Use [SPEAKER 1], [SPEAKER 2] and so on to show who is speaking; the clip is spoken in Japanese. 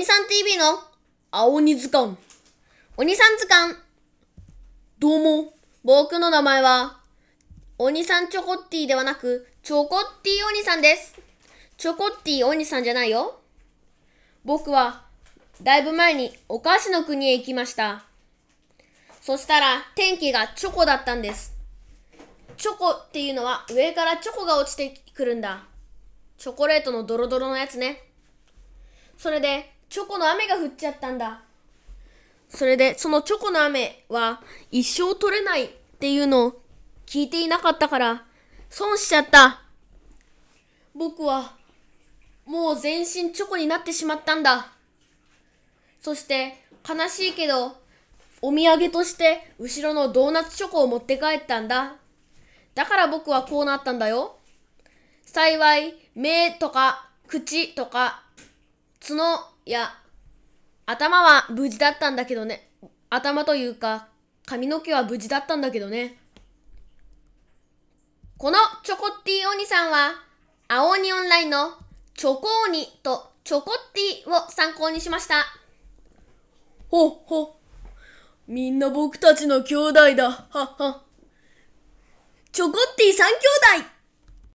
[SPEAKER 1] 鬼さん TV の青鬼図鑑。鬼さん図鑑。どうも、僕の名前は、鬼さんチョコッティではなく、チョコッティ鬼さんです。チョコッティ鬼さんじゃないよ。僕は、だいぶ前にお菓子の国へ行きました。そしたら、天気がチョコだったんです。チョコっていうのは、上からチョコが落ちてくるんだ。チョコレートのドロドロのやつね。それで、チョコの雨が降っちゃったんだ。それで、そのチョコの雨は一生取れないっていうのを聞いていなかったから、損しちゃった。僕は、もう全身チョコになってしまったんだ。そして、悲しいけど、お土産として後ろのドーナツチョコを持って帰ったんだ。だから僕はこうなったんだよ。幸い、目とか、口とか、角いや、頭は無事だったんだけどね。頭というか、髪の毛は無事だったんだけどね。このチョコッティおにさんは、青鬼オンラインのチョコーニとチョコッティを参考にしました。ほっほっ。みんな僕たちの兄弟だ。はっは。チョコッティ3兄弟